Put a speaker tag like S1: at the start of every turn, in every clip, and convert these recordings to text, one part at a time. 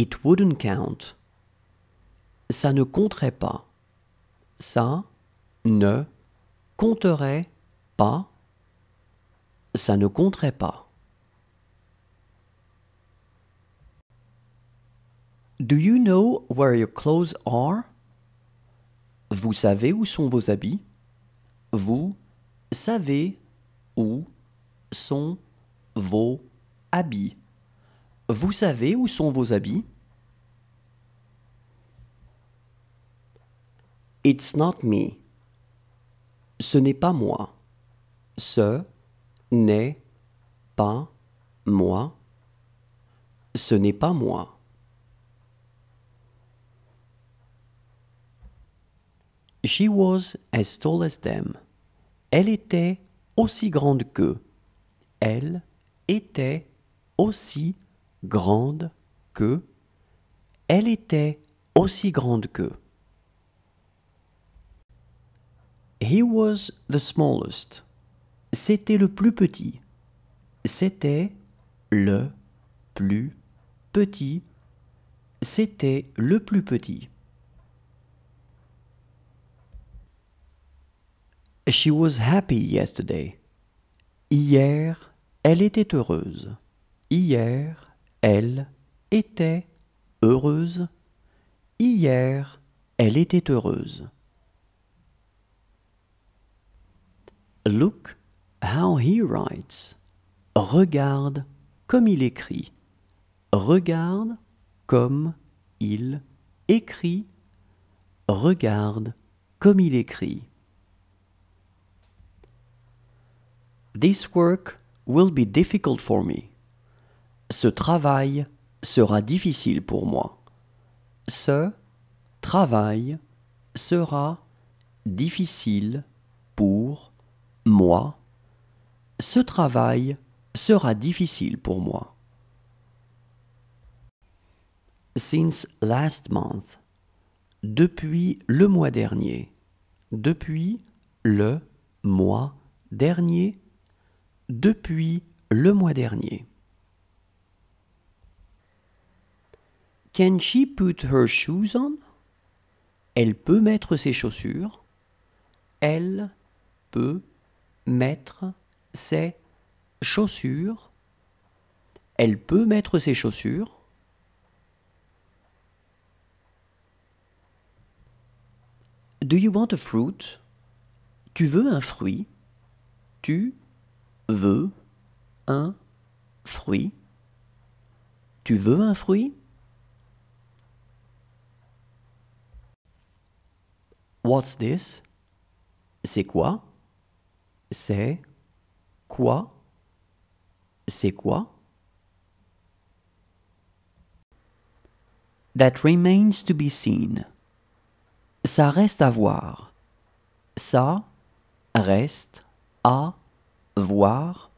S1: It wouldn't count. Ça ne compterait pas. Ça ne compterait pas. Ça ne compterait pas. Do you know where your clothes are? Vous savez où sont vos habits? Vous savez où sont vos habits? Vous savez où sont vos habits? It's not me. Ce n'est pas moi. Ce n'est pas moi. Ce n'est pas moi. She was as tall as them. Elle était aussi grande qu'eux. Elle était aussi grande grande que, elle était aussi grande que. He was the smallest. C'était le plus petit. C'était le plus petit. C'était le plus petit. She was happy yesterday. Hier, elle était heureuse. Hier, elle était heureuse. Hier, elle était heureuse. Look how he writes. Regarde comme il écrit. Regarde comme il écrit. Regarde comme il écrit. This work will be difficult for me. Ce travail sera difficile pour moi. Ce travail sera difficile pour moi. Ce travail sera difficile pour moi. Since last month. Depuis le mois dernier. Depuis le mois dernier. Depuis le mois dernier. Can she put her shoes on? Elle peut mettre ses chaussures. Elle peut mettre ses chaussures. Elle peut mettre ses chaussures. Do you want a fruit? Tu veux un fruit? Tu veux un fruit? Tu veux un fruit? What's this? C'est quoi? C'est quoi? C'est quoi? That remains to be seen. Ça reste à voir. Ça reste à voir.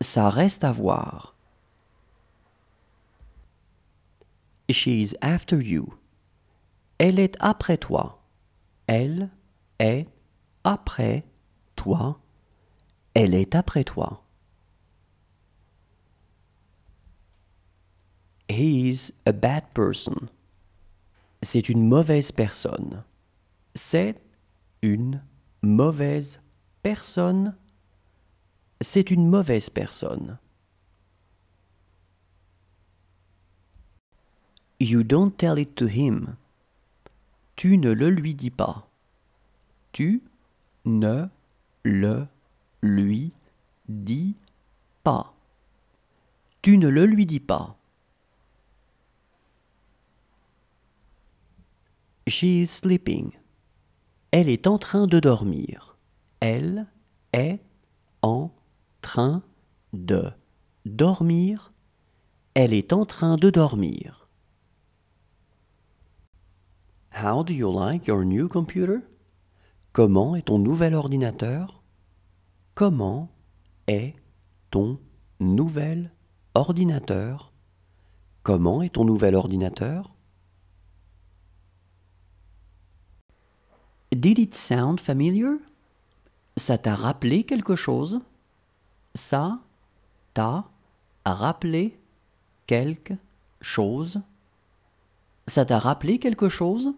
S1: Ça reste à voir. She's after you. Elle est après toi. Elle est après toi. Elle est après toi. He is a bad person. C'est une mauvaise personne. C'est une mauvaise personne. C'est une mauvaise personne. You don't tell it to him. Tu ne le lui dis pas. Tu ne le lui dis pas. Tu ne le lui dis pas. She is sleeping. Elle est en train de dormir. Elle est en train de dormir. Elle est en train de dormir. How do you like your new computer? Comment est ton nouvel ordinateur? Comment est ton nouvel ordinateur? Comment est ton nouvel ordinateur? Did it sound familiar? Ça t'a rappelé quelque chose? Ça t'a rappelé quelque chose? Ça t'a rappelé quelque chose?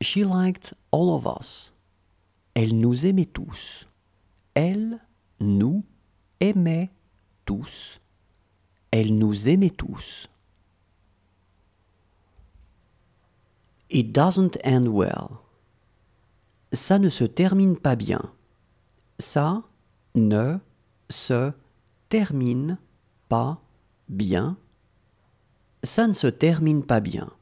S1: She liked all of us. Elle nous aimait tous. Elle nous aimait tous. Elle nous aimait tous. It doesn't end well. Ça ne se termine pas bien. Ça ne se termine pas bien. Ça ne se termine pas bien.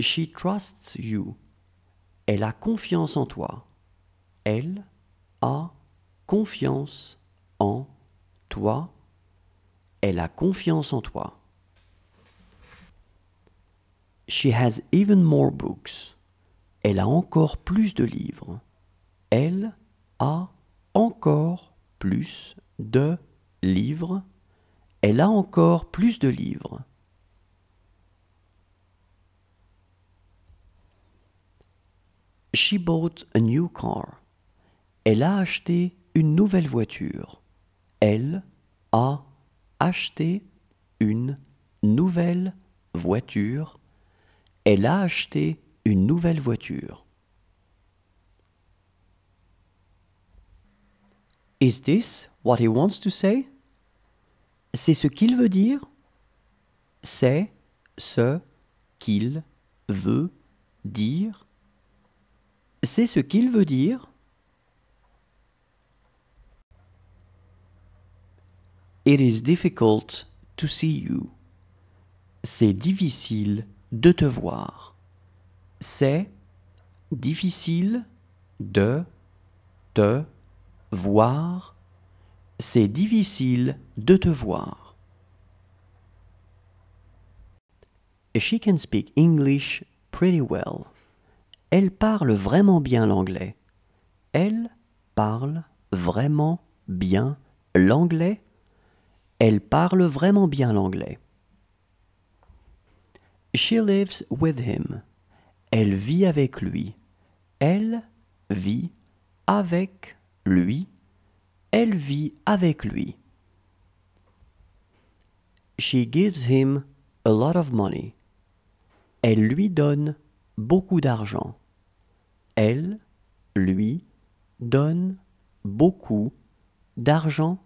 S1: She trusts you. Elle a confiance en toi. Elle a confiance en toi. Elle a confiance en toi. She has even more books. Elle a encore plus de livres. Elle a encore plus de livres. Elle a encore plus de livres. She bought a new car. Elle a acheté une nouvelle voiture. Elle a acheté une nouvelle voiture. Elle a acheté une nouvelle voiture. Is this what he wants to say? C'est ce qu'il veut dire? C'est ce qu'il veut dire. C'est ce qu'il veut dire It is difficult to see you. C'est difficile de te voir. C'est difficile de te voir. C'est difficile de te voir. She can speak English pretty well. Elle parle vraiment bien l'anglais. Elle parle vraiment bien l'anglais. Elle parle vraiment bien l'anglais. She lives with him. Elle vit avec lui. Elle vit avec lui. Elle vit avec lui. She gives him a lot of money. Elle lui donne beaucoup d'argent. Elle, lui, donne beaucoup d'argent.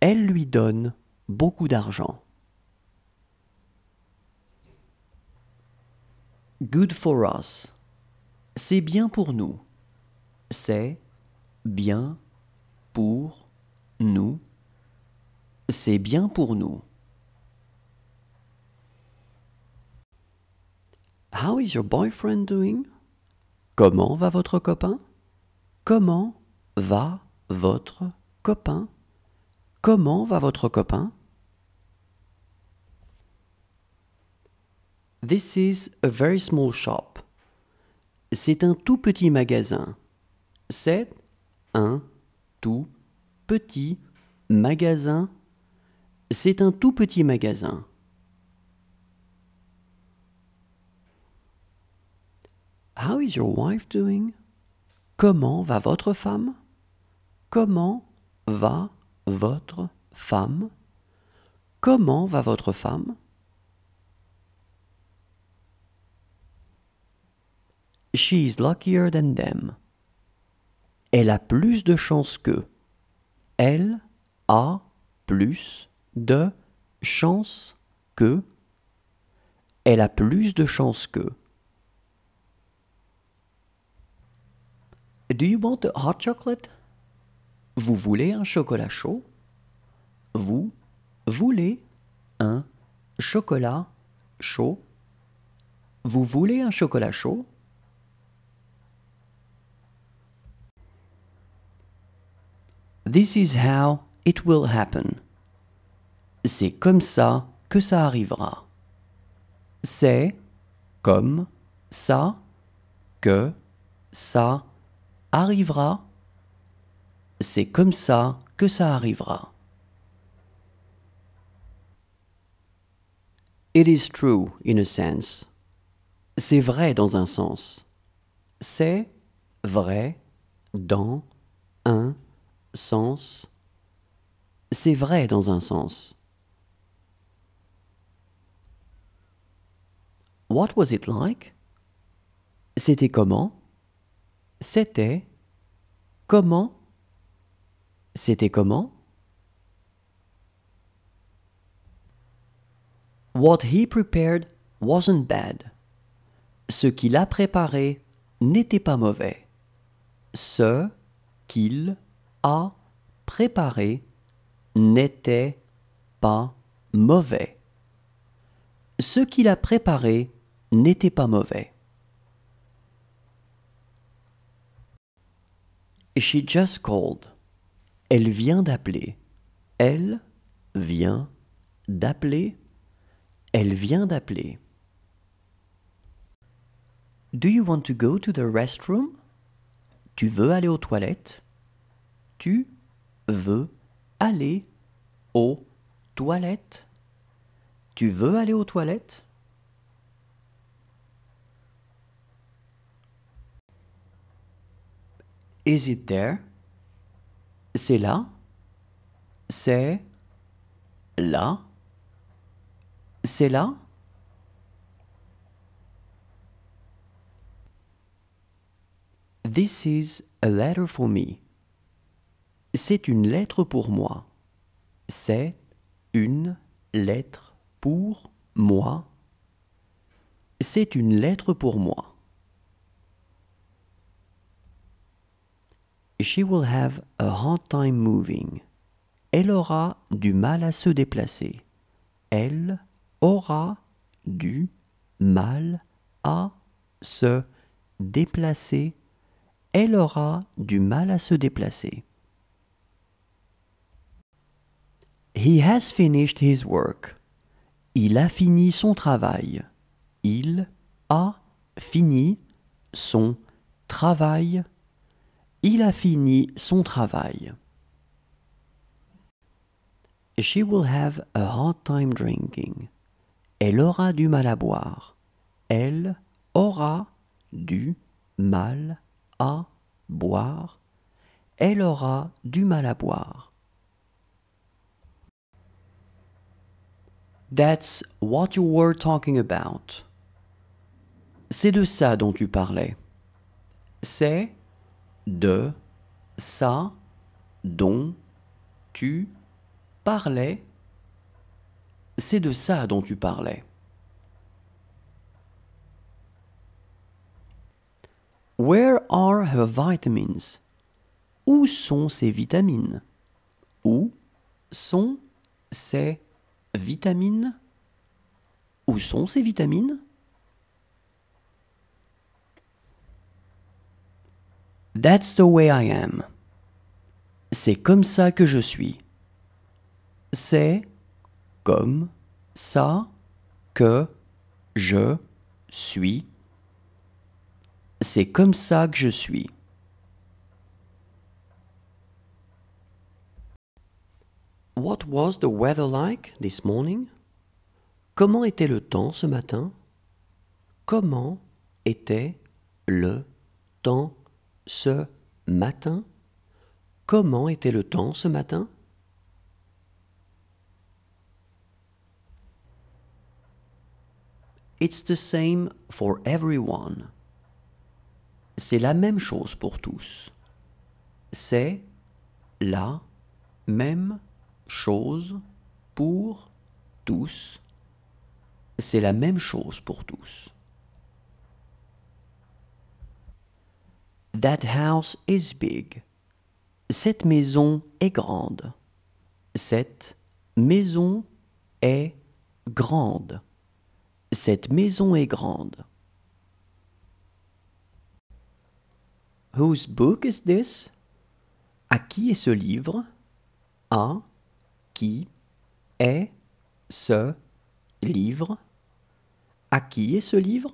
S1: Elle lui donne beaucoup d'argent. Good for us. C'est bien pour nous. C'est bien pour nous. C'est bien pour nous. How is your boyfriend doing? Comment va votre copain? Comment va votre copain? Comment va votre copain? This is a very small shop. C'est un tout petit magasin. C'est un tout petit magasin. C'est un tout petit magasin. How is your wife doing? Comment va votre femme? Comment va votre femme? Comment va votre femme? She's luckier than them. Elle a plus de chance que. Elle a plus de chance que. Elle a plus de chance que. Do you want a hot chocolate? Vous voulez un chocolat chaud? Vous voulez un chocolat chaud? Vous voulez un chocolat chaud? This is how it will happen. C'est comme ça que ça arrivera. C'est comme ça que ça arrivera arrivera, c'est comme ça que ça arrivera. It is true in a sense. C'est vrai dans un sens. C'est vrai dans un sens. C'est vrai dans un sens. What was it like? C'était comment? C'était comment C'était comment What he prepared wasn't bad. Ce qu'il a préparé n'était pas mauvais. Ce qu'il a préparé n'était pas mauvais. Ce qu'il a préparé n'était pas mauvais. She just called. Elle vient d'appeler. Elle vient d'appeler. Elle vient d'appeler. Do you want to go to the restroom? Tu veux aller aux toilettes? Tu veux aller aux toilettes? Tu veux aller aux toilettes? Is it there? C'est là. C'est là. C'est là. This is a letter for me. C'est une lettre pour moi. C'est une lettre pour moi. C'est une lettre pour moi. She will have a hard time moving. Elle aura du mal à se déplacer. Elle aura du mal à se déplacer. Elle aura du mal à se déplacer. He has finished his work. Il a fini son travail. Il a fini son travail. Il a fini son travail. She will have a hard time drinking. Elle aura du mal à boire. Elle aura du mal à boire. Elle aura du mal à boire. That's what you were talking about. C'est de ça dont tu parlais. C'est de ça dont tu parlais C'est de ça dont tu parlais. Where are her vitamins Où sont ces vitamines Où sont ces vitamines Où sont ces vitamines That's the way I am. C'est comme ça que je suis. C'est comme ça que je suis. C'est comme ça que je suis. What was the weather like this morning? Comment était le temps ce matin? Comment était le temps ce matin Comment était le temps ce matin It's the same for everyone. C'est la même chose pour tous. C'est la même chose pour tous. C'est la même chose pour tous. That house is big. Cette maison est grande. Cette maison est grande. Cette maison est grande. Whose book is this? À qui est ce livre? À qui est ce livre? À qui est ce livre?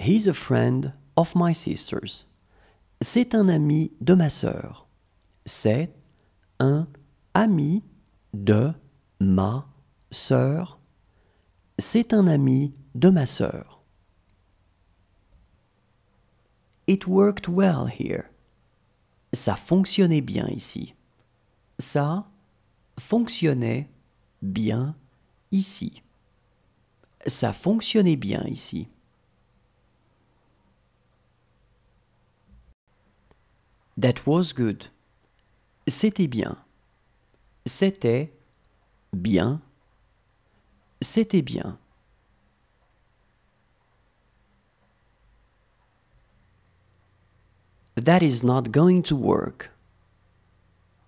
S1: He's a friend of my sisters. C'est un ami de ma sœur. C'est un ami de ma sœur. C'est un ami de ma sœur. It worked well here. Ça fonctionnait bien ici. Ça fonctionnait bien ici. Ça fonctionnait bien ici. That was good. C'était bien. C'était bien. C'était bien. That is not going to work.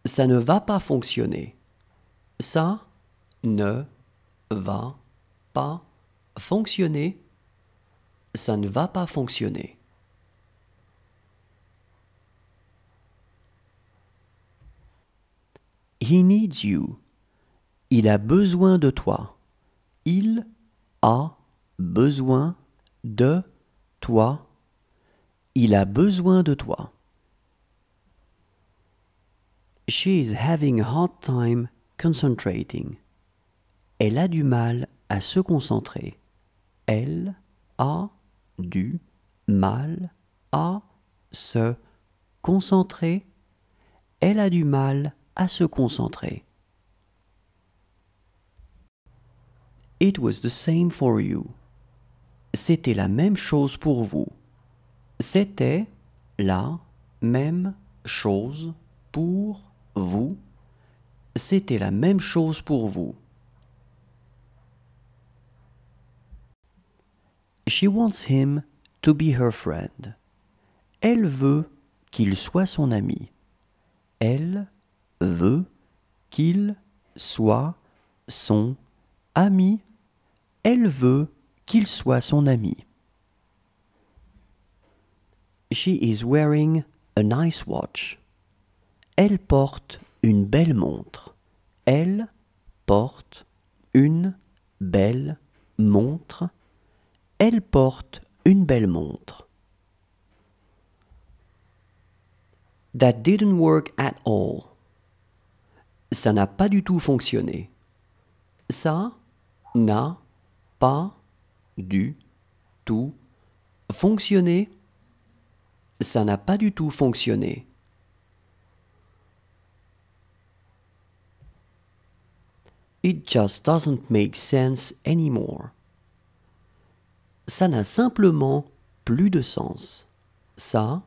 S1: Ça ne va pas fonctionner. Ça ne va pas fonctionner. Ça ne va pas fonctionner. He needs you. Il a besoin de toi. Il a besoin de toi. Il a besoin de toi. She is having a hard time concentrating. Elle a du mal à se concentrer. Elle a du mal à se concentrer. Elle a du mal à se concentrer. It was the same for you. C'était la même chose pour vous. C'était la même chose pour vous. C'était la même chose pour vous. She wants him to be her friend. Elle veut qu'il soit son ami. Elle veut qu'il soit son ami. Elle veut qu'il soit son ami. She is wearing a nice watch. Elle porte une belle montre. Elle porte une belle montre. Elle porte une belle montre. That didn't work at all ça n'a pas du tout fonctionné. Ça n'a pas du tout fonctionné. Ça n'a pas du tout fonctionné. It just doesn't make sense anymore. Ça n'a simplement plus de sens. Ça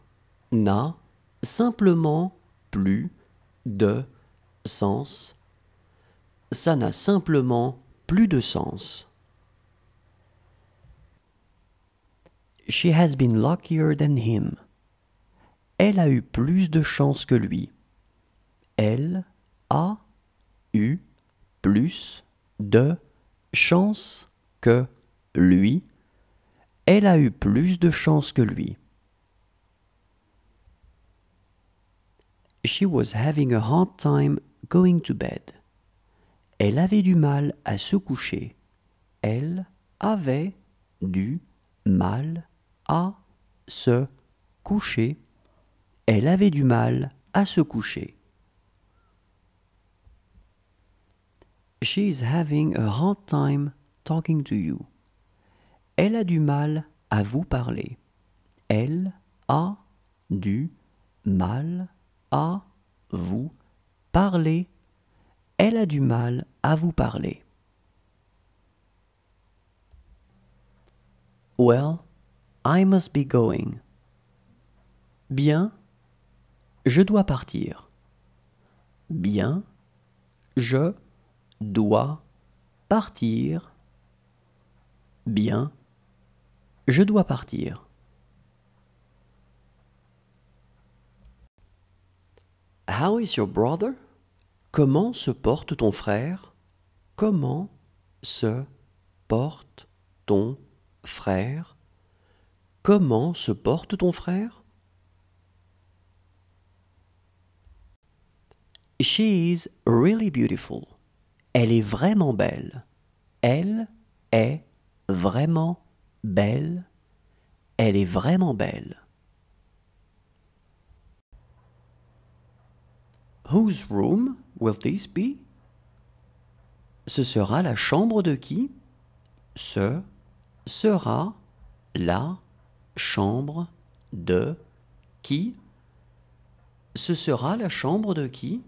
S1: n'a simplement plus de sens sens, ça n'a simplement plus de sens. She has been luckier than him. Elle a eu plus de chance que lui. Elle a eu plus de chance que lui. Elle a eu plus de chance que lui. She was having a hard time going to bed. Elle avait du mal à se coucher. Elle avait du mal à se coucher. Elle avait du mal à se coucher. She is having a hard time talking to you. Elle a du mal à vous parler. Elle a du mal à vous parler, elle a du mal à vous parler. Well, I must be going. Bien, je dois partir. Bien, je dois partir. Bien, je dois partir. How is your brother? Comment se porte ton frère Comment se porte ton frère Comment se porte ton frère She is really beautiful. Elle est vraiment belle. Elle est vraiment belle. Elle est vraiment belle. Whose room Will this be? Ce sera la chambre de qui? Ce sera la chambre de qui? Ce sera la chambre de qui?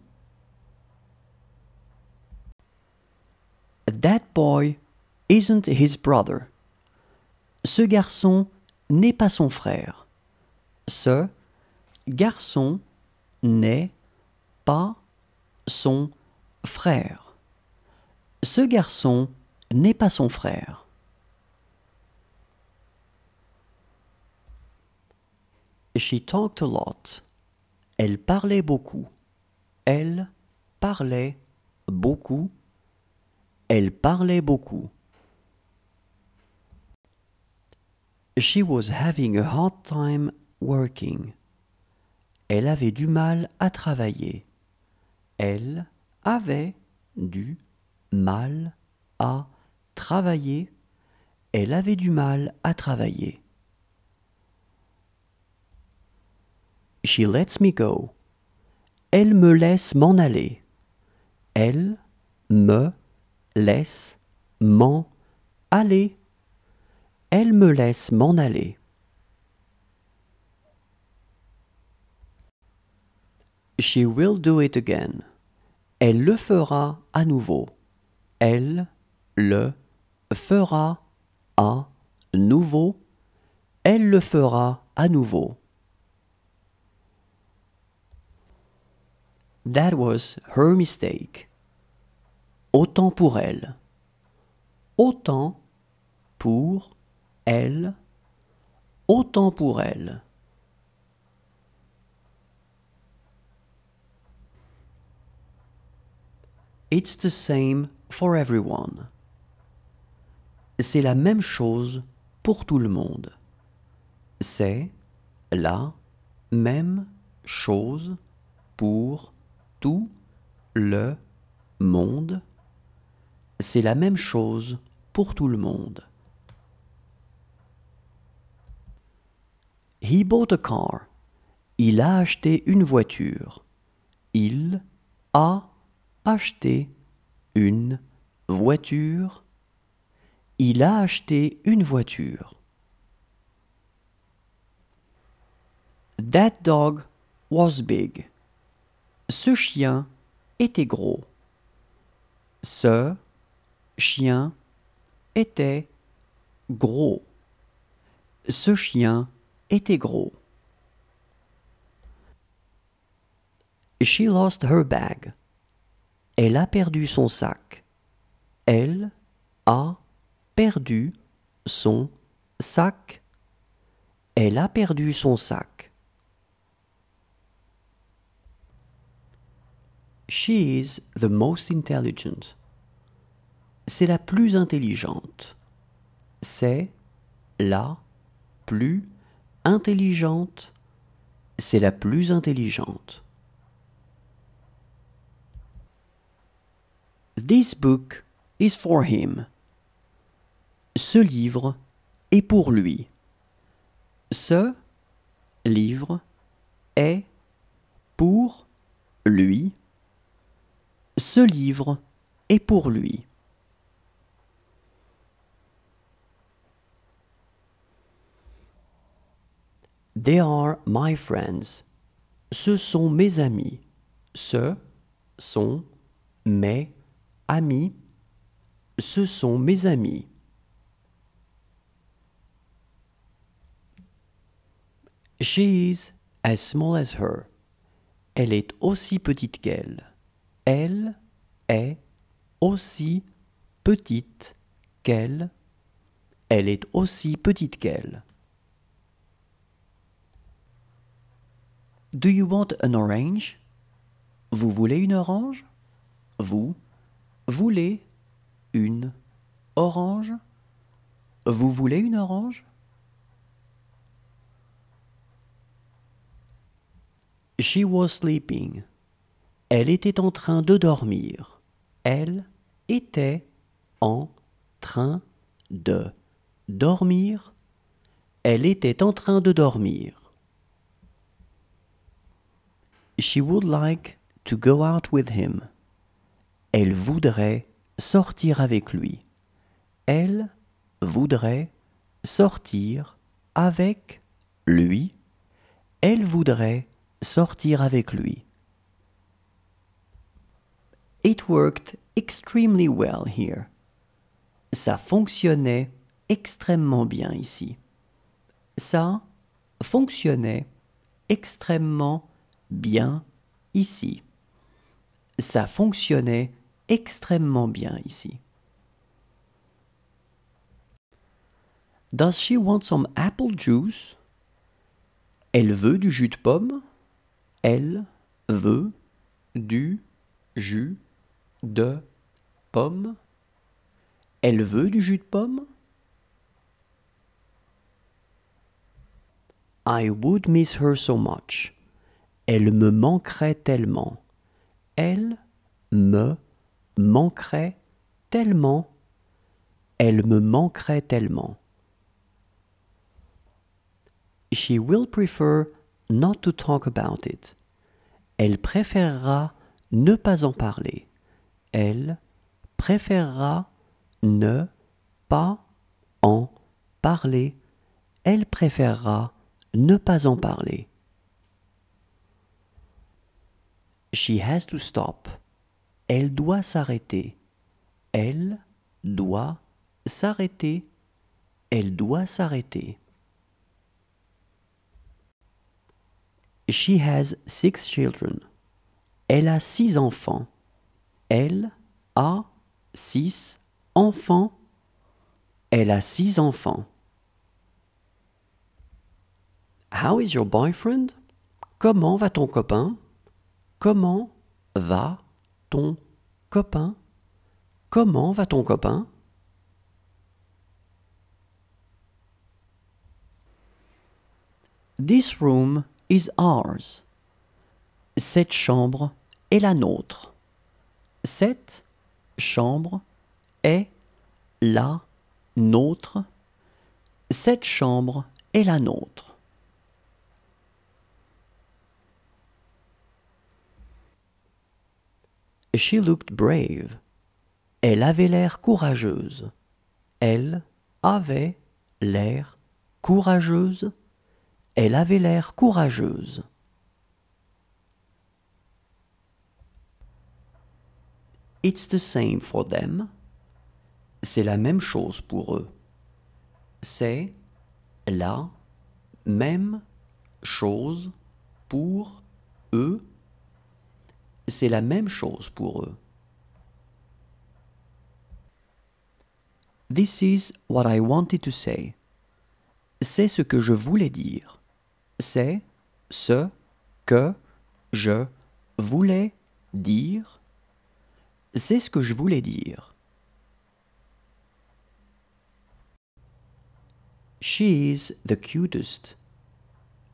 S1: That boy isn't his brother. Ce garçon n'est pas son frère. Ce garçon n'est pas son frère. Ce garçon n'est pas son frère. She talked a lot. Elle parlait beaucoup. Elle parlait beaucoup. Elle parlait beaucoup. She was having a hard time working. Elle avait du mal à travailler elle avait du mal à travailler, elle avait du mal à travailler. She lets me go. Elle me laisse m'en aller. Elle me laisse m'en aller. Elle me laisse m'en aller. She will do it again. Elle le fera à nouveau. Elle le fera à nouveau. Elle le fera à nouveau. That was her mistake. Autant pour elle. Autant pour elle. Autant pour elle. It's the same for everyone. C'est la même chose pour tout le monde. C'est la même chose pour tout le monde. C'est la même chose pour tout le monde. He bought a car. Il a acheté une voiture. Il a acheter une voiture. Il a acheté une voiture. That dog was big. Ce chien était gros. Ce chien était gros. Ce chien était gros. She lost her bag. Elle a perdu son sac. Elle a perdu son sac. Elle a perdu son sac. She is the most intelligent. C'est la plus intelligente. C'est la plus intelligente. C'est la plus intelligente. This book is for him. Ce livre est pour lui. Ce livre est pour lui. Ce livre est pour lui. They are my friends. Ce sont mes amis. Ce sont mes Amis, ce sont mes amis. She is as small as her. Elle est aussi petite qu'elle. Elle est aussi petite qu'elle. Elle est aussi petite qu'elle. Do you want an orange? Vous voulez une orange? Vous voulez une orange Vous voulez une orange She was sleeping. Elle était en train de dormir. Elle était en train de dormir. Elle était en train de dormir. She would like to go out with him. Elle voudrait sortir avec lui. Elle voudrait sortir avec lui. Elle voudrait sortir avec lui. It worked extremely well here. Ça fonctionnait extrêmement bien ici. Ça fonctionnait extrêmement bien ici. Ça fonctionnait extrêmement bien ici. Does she want some apple juice? Elle veut du jus de pomme. Elle veut du jus de pomme. Elle veut du jus de pomme. I would miss her so much. Elle me manquerait tellement. Elle me manquerait tellement, elle me manquerait tellement. She will prefer not to talk about it. Elle préférera ne pas en parler. Elle préférera ne pas en parler. Elle préférera ne pas en parler. She has to stop. Elle doit s'arrêter. Elle doit s'arrêter. Elle doit s'arrêter. She has six children. Elle a six enfants. Elle a six enfants. Elle a six enfants. How is your boyfriend? Comment va ton copain? Comment va ton copain Comment va ton copain This room is ours. Cette chambre est la nôtre. Cette chambre est la nôtre. Cette chambre est la nôtre. She looked brave. Elle avait l'air courageuse. Elle avait l'air courageuse. Elle avait l'air courageuse. It's the same for them. C'est la même chose pour eux. C'est la même chose pour eux c'est la même chose pour eux. This is what I wanted to say. C'est ce que je voulais dire. C'est ce que je voulais dire. C'est ce que je voulais dire. She is the cutest.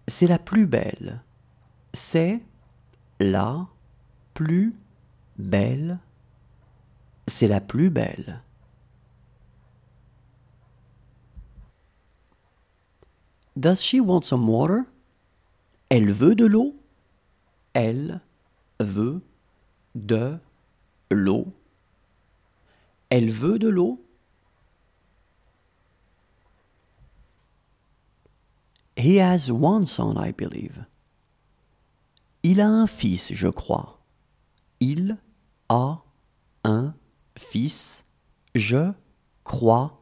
S1: C'est la plus belle. C'est la plus belle, c'est la plus belle. Does she want some water? Elle veut de l'eau. Elle veut de l'eau. Elle veut de l'eau. He has one son, I believe. Il a un fils, je crois. Il a un fils, je crois.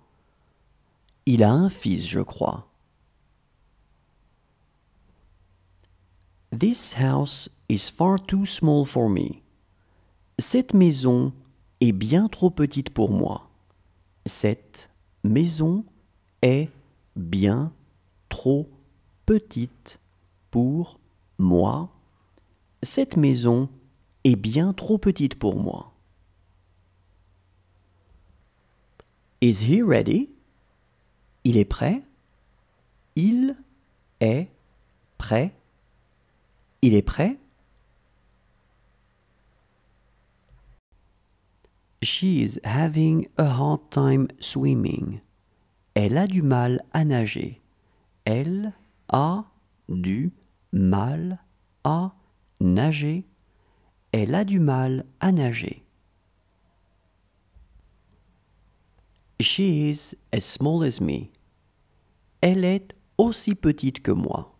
S1: Il a un fils, je crois. This house is far too small for me. Cette maison est bien trop petite pour moi. Cette maison est bien trop petite pour moi. Cette maison est bien trop petite pour moi. Is he ready? Il est prêt? Il est prêt? Il est prêt? She is having a hard time swimming. Elle a du mal à nager. Elle a du mal à nager. Elle a du mal à nager. She is as small as me. Elle est aussi petite que moi.